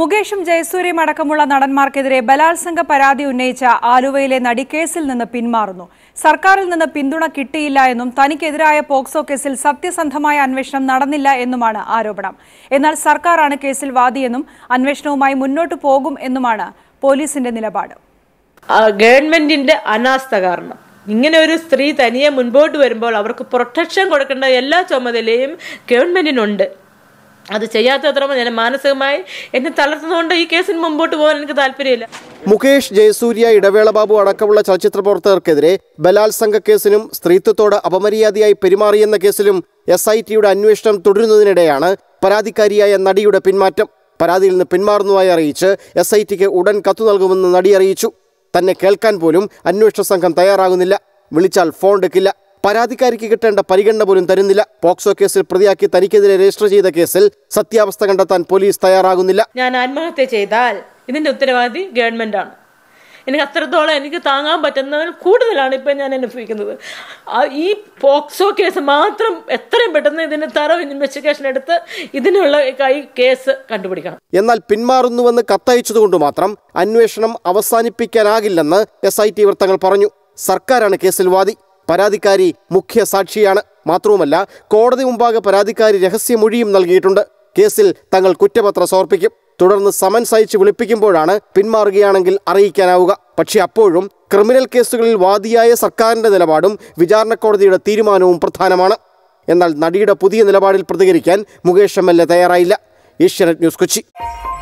മുകേഷും ജയസൂര്യയും അടക്കമുള്ള നടന്മാർക്കെതിരെ ബലാത്സംഗ പരാതി ഉന്നയിച്ച ആലുവയിലെ നടി കേസിൽ നിന്ന് പിന്മാറുന്നു സർക്കാരിൽ നിന്ന് പിന്തുണ കിട്ടിയില്ല എന്നും തനിക്കെതിരായ പോക്സോ കേസിൽ സത്യസന്ധമായ അന്വേഷണം നടന്നില്ല എന്നുമാണ് ആരോപണം എന്നാൽ സർക്കാരാണ് കേസിൽ വാദിയെന്നും അന്വേഷണവുമായി മുന്നോട്ടു പോകും എന്നുമാണ് പോലീസിന്റെ നിലപാട് ഗവൺമെന്റിന്റെ അനാസ്ഥ കാരണം ഇങ്ങനെ ഒരു സ്ത്രീ തനിയെ മുൻപോട്ട് വരുമ്പോൾ അവർക്ക് പ്രൊട്ടക്ഷൻ കൊടുക്കേണ്ട എല്ലാ ചുമതലയും ഗവൺമെന്റിനുണ്ട് അത് ചെയ്യാത്തത്ര ഞാൻ മാനസികമായി എന്നെ തളർത്തുന്നതുകൊണ്ട് ഈ കേസിന് മുമ്പോട്ട് പോകാൻ എനിക്ക് താല്പര്യമില്ല മുകേഷ് ജയസൂര്യ ഇടവേള ബാബു അടക്കമുള്ള ചലച്ചിത്ര പ്രവർത്തകർക്കെതിരെ ബലാത്സംഗ കേസിനും സ്ത്രീത്വത്തോട് അപമര്യാദയായി പെരുമാറിയെന്ന കേസിലും എസ് ഐ ടിയുടെ അന്വേഷണം തുടരുന്നതിനിടെയാണ് പരാതിക്കാരിയായ നടിയുടെ പിന്മാറ്റം പരാതിയിൽ നിന്ന് പിന്മാറുന്നതായി അറിയിച്ച് എസ് ഐ ടിക്ക് ഉടൻ കത്തു നൽകുമെന്ന് നടി അറിയിച്ചു തന്നെ കേൾക്കാൻ പോലും അന്വേഷണ സംഘം തയ്യാറാകുന്നില്ല വിളിച്ചാൽ ഫോൺ എടുക്കില്ല പരാതിക്കാരിക്ക് കിട്ടേണ്ട പരിഗണന പോലും തരുന്നില്ല പോക്സോ കേസിൽ പ്രതിയാക്കി തനിക്കെതിരെ രജിസ്റ്റർ ചെയ്ത കേസിൽ സത്യാവസ്ഥ കണ്ടെത്താൻ പോലീസ് തയ്യാറാകുന്നില്ല ഞാൻ ആത്മഹത്യ ചെയ്താൽ ഇതിന്റെ ഉത്തരവാദി ഗവൺമെന്റാണ് എനിക്ക് അത്രത്തോളം എനിക്ക് താങ്ങാൻ പറ്റുന്നതിൽ കൂടുതലാണ് ഇപ്പൊ ഞാൻ അനുഭവിക്കുന്നത് ഈ പോക്സോ കേസ് മാത്രം എത്രയും പെട്ടെന്ന് ഇതിന് തറവ് ഇൻവെസ്റ്റിഗേഷൻ എടുത്ത് ഇതിനുള്ള കേസ് കണ്ടുപിടിക്കണം എന്നാൽ പിന്മാറുന്നുവെന്ന് കത്തയച്ചതുകൊണ്ട് മാത്രം അന്വേഷണം അവസാനിപ്പിക്കാനാകില്ലെന്ന് എസ് ഐ ടി വൃത്തങ്ങൾ പറഞ്ഞു സർക്കാരാണ് കേസിൽ വാദി പരാതിക്കാരി മുഖ്യ സാക്ഷിയാണ് മാത്രവുമല്ല കോടതി മുമ്പാകെ പരാതിക്കാരി രഹസ്യമൊഴിയും നൽകിയിട്ടുണ്ട് കേസിൽ തങ്ങൾ കുറ്റപത്രം സമർപ്പിക്കും തുടർന്ന് സമൻസ് അയച്ച് വിളിപ്പിക്കുമ്പോഴാണ് പിന്മാറുകയാണെങ്കിൽ അറിയിക്കാനാവുക പക്ഷേ അപ്പോഴും ക്രിമിനൽ കേസുകളിൽ വാദിയായ സർക്കാരിൻ്റെ നിലപാടും വിചാരണ കോടതിയുടെ തീരുമാനവും പ്രധാനമാണ് എന്നാൽ നടിയുടെ പുതിയ നിലപാടിൽ പ്രതികരിക്കാൻ മുകേഷ് എം എൽ എ തയ്യാറായില്ല ഏഷ്യാനെറ്റ് ന്യൂസ് കൊച്ചി